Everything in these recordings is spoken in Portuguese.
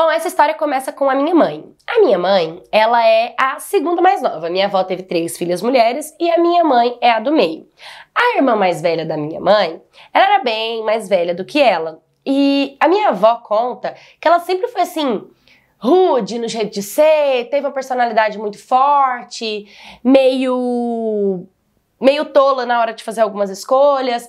Bom, essa história começa com a minha mãe. A minha mãe, ela é a segunda mais nova. Minha avó teve três filhas mulheres e a minha mãe é a do meio. A irmã mais velha da minha mãe, ela era bem mais velha do que ela. E a minha avó conta que ela sempre foi assim, rude no jeito de ser, teve uma personalidade muito forte, meio meio tola na hora de fazer algumas escolhas,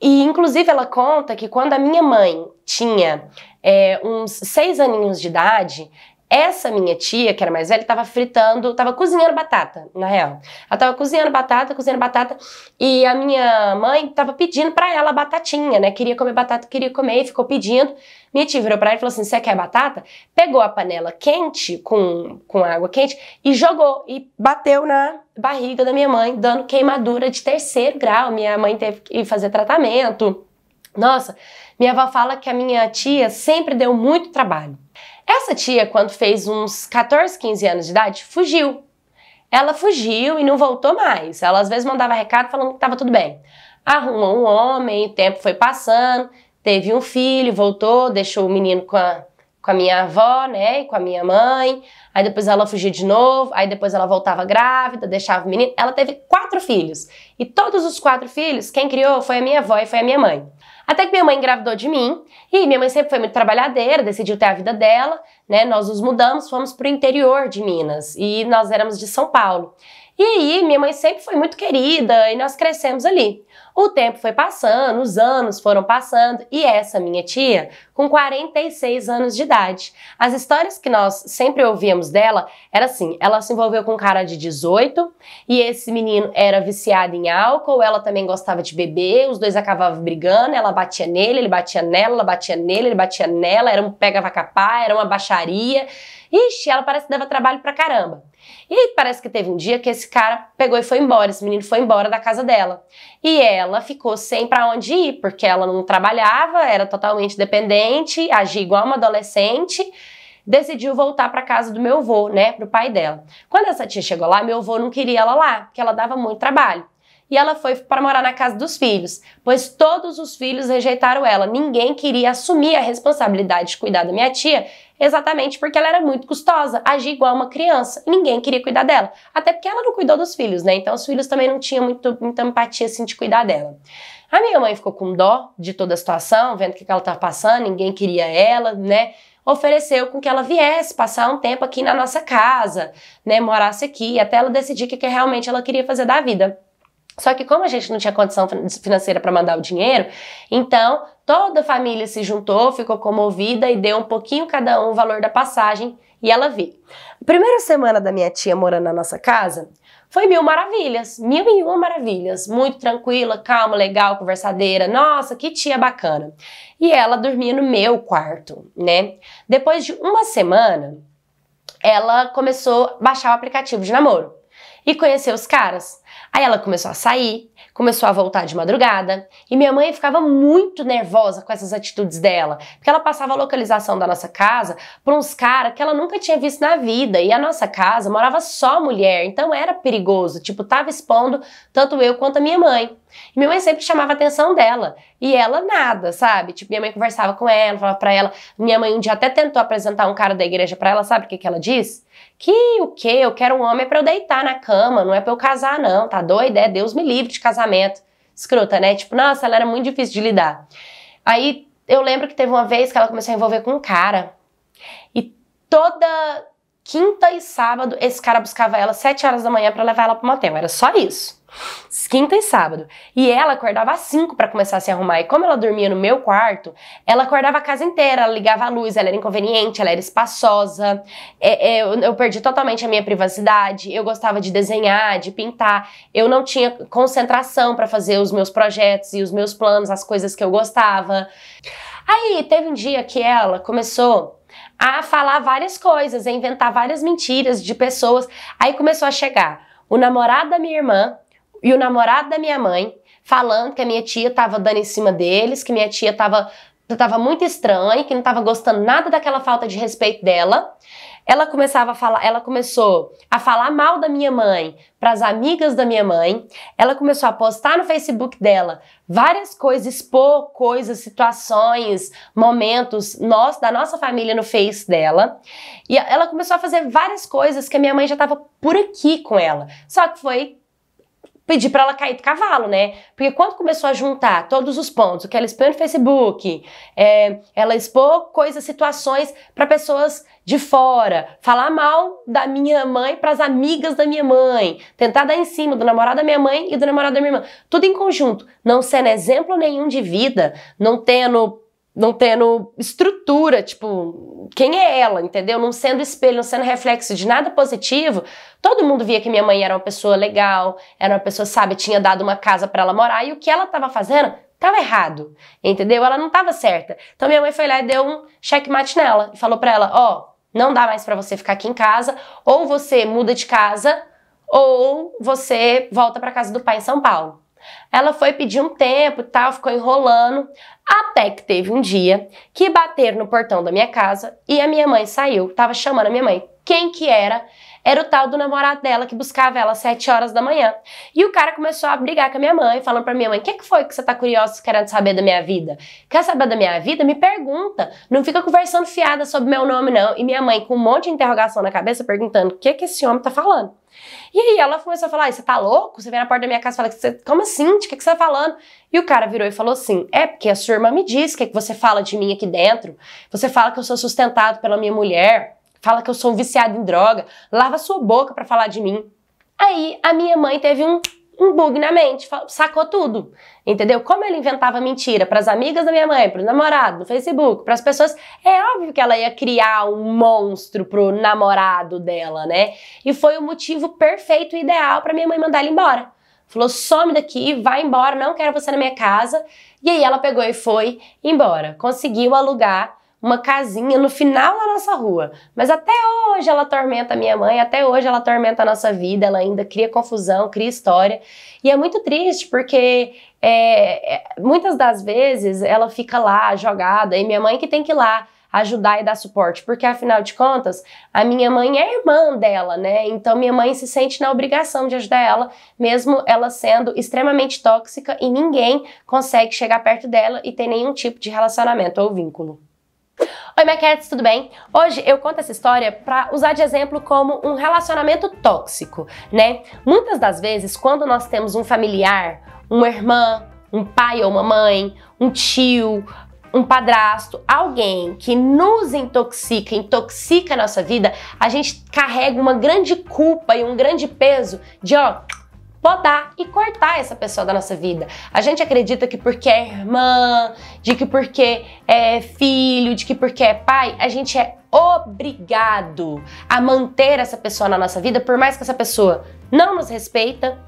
e inclusive ela conta que quando a minha mãe tinha é, uns seis aninhos de idade, essa minha tia, que era mais velha, estava fritando, estava cozinhando batata, na real. Ela estava cozinhando batata, cozinhando batata, e a minha mãe estava pedindo para ela batatinha, né? Queria comer batata, queria comer, e ficou pedindo. Minha tia virou para ela e falou assim: "Você quer batata?" Pegou a panela quente com com água quente e jogou e bateu na barriga da minha mãe, dando queimadura de terceiro grau. Minha mãe teve que fazer tratamento. Nossa, minha avó fala que a minha tia sempre deu muito trabalho. Essa tia, quando fez uns 14, 15 anos de idade, fugiu. Ela fugiu e não voltou mais. Ela às vezes mandava recado falando que estava tudo bem. Arrumou um homem, o tempo foi passando, teve um filho, voltou, deixou o menino com a com a minha avó, né, e com a minha mãe. Aí depois ela fugia de novo, aí depois ela voltava grávida, deixava o menino. Ela teve quatro filhos. E todos os quatro filhos, quem criou foi a minha avó e foi a minha mãe. Até que minha mãe engravidou de mim, e minha mãe sempre foi muito trabalhadeira, decidiu ter a vida dela, né? Nós nos mudamos, fomos para o interior de Minas, e nós éramos de São Paulo. E aí, minha mãe sempre foi muito querida, e nós crescemos ali. O tempo foi passando, os anos foram passando e essa minha tia, com 46 anos de idade. As histórias que nós sempre ouvíamos dela era assim: ela se envolveu com um cara de 18 e esse menino era viciado em álcool, ela também gostava de beber, os dois acabavam brigando, ela batia nele, ele batia nela, ela batia nele, ele batia nela, era um pega vaca era uma baixaria. Ixi, ela parece que dava trabalho pra caramba. E aí parece que teve um dia que esse cara pegou e foi embora, esse menino foi embora da casa dela. E ela ficou sem para onde ir, porque ela não trabalhava, era totalmente dependente, agia igual uma adolescente decidiu voltar para casa do meu avô, né, pro pai dela. Quando essa tia chegou lá, meu avô não queria ela lá, porque ela dava muito trabalho e ela foi para morar na casa dos filhos, pois todos os filhos rejeitaram ela. Ninguém queria assumir a responsabilidade de cuidar da minha tia, exatamente porque ela era muito custosa, agia igual uma criança, e ninguém queria cuidar dela, até porque ela não cuidou dos filhos, né? Então os filhos também não tinham muito, muita empatia assim de cuidar dela. A minha mãe ficou com dó de toda a situação, vendo o que ela estava passando, ninguém queria ela, né? ofereceu com que ela viesse passar um tempo aqui na nossa casa, né, morasse aqui, até ela decidir o que, que realmente ela queria fazer da vida. Só que como a gente não tinha condição financeira para mandar o dinheiro, então toda a família se juntou, ficou comovida e deu um pouquinho cada um o valor da passagem e ela veio. primeira semana da minha tia morando na nossa casa foi mil maravilhas, mil e uma maravilhas, muito tranquila, calma, legal, conversadeira, nossa, que tia bacana. E ela dormia no meu quarto, né? Depois de uma semana, ela começou a baixar o aplicativo de namoro e conheceu os caras. Aí ela começou a sair, começou a voltar de madrugada, e minha mãe ficava muito nervosa com essas atitudes dela, porque ela passava a localização da nossa casa para uns caras que ela nunca tinha visto na vida, e a nossa casa morava só mulher, então era perigoso, tipo, tava expondo tanto eu quanto a minha mãe. E minha mãe sempre chamava a atenção dela. E ela nada, sabe? Tipo, minha mãe conversava com ela, falava pra ela. Minha mãe um dia até tentou apresentar um cara da igreja pra ela, sabe o que, que ela diz? Que o quê? Eu quero um homem para eu deitar na cama, não é pra eu casar, não, tá doida? É Deus me livre de casamento. Escrota, né? Tipo, nossa, ela era muito difícil de lidar. Aí eu lembro que teve uma vez que ela começou a envolver com um cara. E toda quinta e sábado esse cara buscava ela às 7 horas da manhã para levar ela pro motel. Era só isso. Quinta e sábado. E ela acordava às 5 para começar a se arrumar. E como ela dormia no meu quarto, ela acordava a casa inteira, ela ligava a luz, ela era inconveniente, ela era espaçosa. É, é, eu, eu perdi totalmente a minha privacidade. Eu gostava de desenhar, de pintar. Eu não tinha concentração para fazer os meus projetos e os meus planos, as coisas que eu gostava. Aí teve um dia que ela começou a falar várias coisas, a inventar várias mentiras de pessoas. Aí começou a chegar o namorado da minha irmã, e o namorado da minha mãe falando que a minha tia tava dando em cima deles, que minha tia tava, tava muito estranha, que não tava gostando nada daquela falta de respeito dela. Ela começava a falar, ela começou a falar mal da minha mãe para as amigas da minha mãe. Ela começou a postar no Facebook dela várias coisas, expor coisas, situações, momentos nós da nossa família no Face dela. E ela começou a fazer várias coisas que a minha mãe já estava por aqui com ela. Só que foi pedi para ela cair do cavalo, né? Porque quando começou a juntar todos os pontos, o que ela expôs no Facebook, é, ela expôs coisas, situações para pessoas de fora, falar mal da minha mãe para as amigas da minha mãe, tentar dar em cima do namorado da minha mãe e do namorado da minha irmã, tudo em conjunto, não sendo exemplo nenhum de vida, não tendo não tendo estrutura, tipo, quem é ela, entendeu? Não sendo espelho, não sendo reflexo de nada positivo, todo mundo via que minha mãe era uma pessoa legal, era uma pessoa sabe, tinha dado uma casa para ela morar e o que ela estava fazendo estava errado, entendeu? Ela não estava certa. Então minha mãe foi lá e deu um checkmate nela e falou para ela, ó, oh, não dá mais para você ficar aqui em casa, ou você muda de casa, ou você volta para casa do pai em São Paulo. Ela foi pedir um tempo e tal, ficou enrolando, até que teve um dia que bateram no portão da minha casa e a minha mãe saiu, tava chamando a minha mãe. Quem que era? Era o tal do namorado dela que buscava ela às 7 horas da manhã. E o cara começou a brigar com a minha mãe, falando pra minha mãe: O que, que foi que você tá curiosa querendo saber da minha vida? Quer saber da minha vida? Me pergunta. Não fica conversando fiada sobre meu nome, não. E minha mãe, com um monte de interrogação na cabeça, perguntando: O que, que esse homem tá falando? E aí ela começou a falar: você tá louco? Você vem na porta da minha casa e fala: você, como assim? de que, que você tá falando? E o cara virou e falou assim: é porque a sua irmã me disse que, é que você fala de mim aqui dentro. Você fala que eu sou sustentado pela minha mulher. Fala que eu sou viciado em droga. Lava sua boca para falar de mim. Aí a minha mãe teve um um bug na mente, sacou tudo, entendeu? Como ele inventava mentira para as amigas da minha mãe, para o namorado, no Facebook, para as pessoas, é óbvio que ela ia criar um monstro pro namorado dela, né? E foi o motivo perfeito e ideal para minha mãe mandar ele embora. Falou: some daqui, vai embora, não quero você na minha casa. E aí ela pegou e foi embora. Conseguiu alugar uma casinha no final da nossa rua. Mas até hoje ela atormenta a minha mãe, até hoje ela atormenta a nossa vida, ela ainda cria confusão, cria história. E é muito triste porque é, é, muitas das vezes ela fica lá jogada e minha mãe que tem que ir lá ajudar e dar suporte, porque afinal de contas, a minha mãe é irmã dela, né? Então minha mãe se sente na obrigação de ajudar ela, mesmo ela sendo extremamente tóxica e ninguém consegue chegar perto dela e ter nenhum tipo de relacionamento ou vínculo. Oi, Maquettes, tudo bem? Hoje eu conto essa história para usar de exemplo como um relacionamento tóxico, né? Muitas das vezes, quando nós temos um familiar, uma irmã, um pai ou uma mãe, um tio, um padrasto, alguém que nos intoxica, intoxica a nossa vida, a gente carrega uma grande culpa e um grande peso de ó, podar e cortar essa pessoa da nossa vida. A gente acredita que porque é irmã, de que porque é filho, de que porque é pai, a gente é obrigado a manter essa pessoa na nossa vida, por mais que essa pessoa não nos respeita,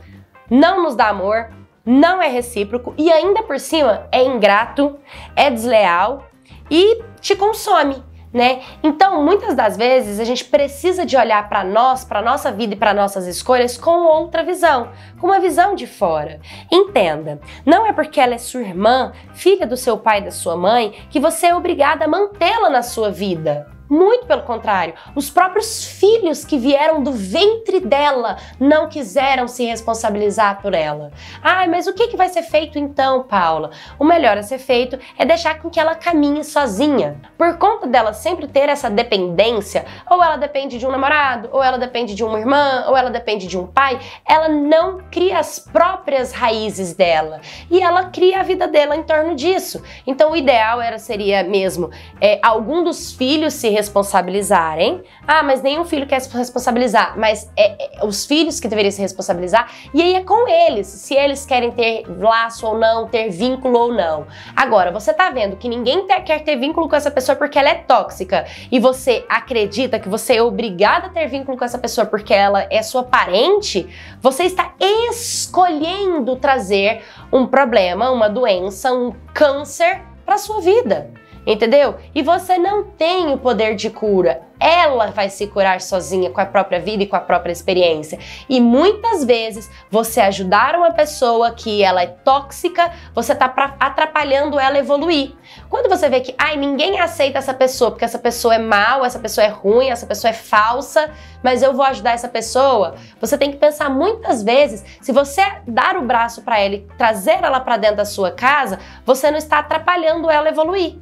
não nos dá amor, não é recíproco e ainda por cima é ingrato, é desleal e te consome né? Então, muitas das vezes a gente precisa de olhar para nós, para nossa vida e para nossas escolhas com outra visão, com uma visão de fora. Entenda, não é porque ela é sua irmã, filha do seu pai e da sua mãe, que você é obrigada a mantê-la na sua vida. Muito pelo contrário, os próprios filhos que vieram do ventre dela não quiseram se responsabilizar por ela. Ah, mas o que, que vai ser feito então, Paula? O melhor a ser feito é deixar com que ela caminhe sozinha. Por conta dela sempre ter essa dependência, ou ela depende de um namorado, ou ela depende de uma irmã, ou ela depende de um pai, ela não cria as próprias raízes dela e ela cria a vida dela em torno disso. Então o ideal era seria mesmo é, algum dos filhos se responsabilizarem. Ah, mas nenhum filho quer se responsabilizar. Mas é, é, os filhos que deveriam se responsabilizar. E aí é com eles, se eles querem ter laço ou não, ter vínculo ou não. Agora, você tá vendo que ninguém quer ter vínculo com essa pessoa porque ela é tóxica. E você acredita que você é obrigada a ter vínculo com essa pessoa porque ela é sua parente. Você está escolhendo trazer um problema, uma doença, um câncer para sua vida entendeu? E você não tem o poder de cura. Ela vai se curar sozinha com a própria vida e com a própria experiência. E muitas vezes você ajudar uma pessoa que ela é tóxica, você tá atrapalhando ela evoluir. Quando você vê que, ai, ninguém aceita essa pessoa porque essa pessoa é mal, essa pessoa é ruim, essa pessoa é falsa, mas eu vou ajudar essa pessoa, você tem que pensar muitas vezes se você dar o braço para ela e trazer ela para dentro da sua casa, você não está atrapalhando ela evoluir.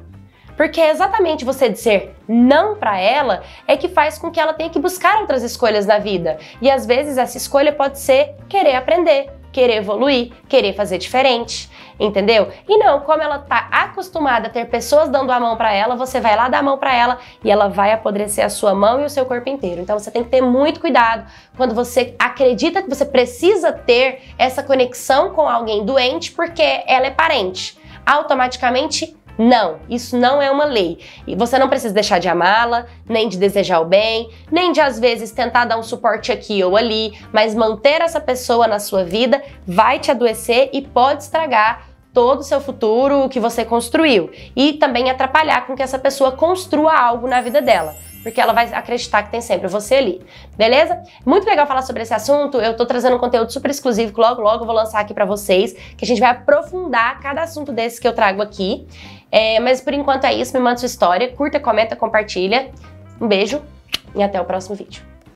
Porque é exatamente você dizer não para ela é que faz com que ela tenha que buscar outras escolhas na vida. E às vezes essa escolha pode ser querer aprender, querer evoluir, querer fazer diferente, entendeu? E não, como ela tá acostumada a ter pessoas dando a mão para ela, você vai lá dar a mão para ela e ela vai apodrecer a sua mão e o seu corpo inteiro. Então você tem que ter muito cuidado quando você acredita que você precisa ter essa conexão com alguém doente porque ela é parente. Automaticamente não, isso não é uma lei. E você não precisa deixar de amá-la, nem de desejar o bem, nem de às vezes tentar dar um suporte aqui ou ali, mas manter essa pessoa na sua vida vai te adoecer e pode estragar todo o seu futuro, o que você construiu. E também atrapalhar com que essa pessoa construa algo na vida dela. Porque ela vai acreditar que tem sempre você ali. Beleza? Muito legal falar sobre esse assunto. Eu tô trazendo um conteúdo super exclusivo que logo, logo vou lançar aqui para vocês. Que a gente vai aprofundar cada assunto desses que eu trago aqui. É, mas por enquanto é isso, me manda sua história, curta, comenta, compartilha. Um beijo e até o próximo vídeo.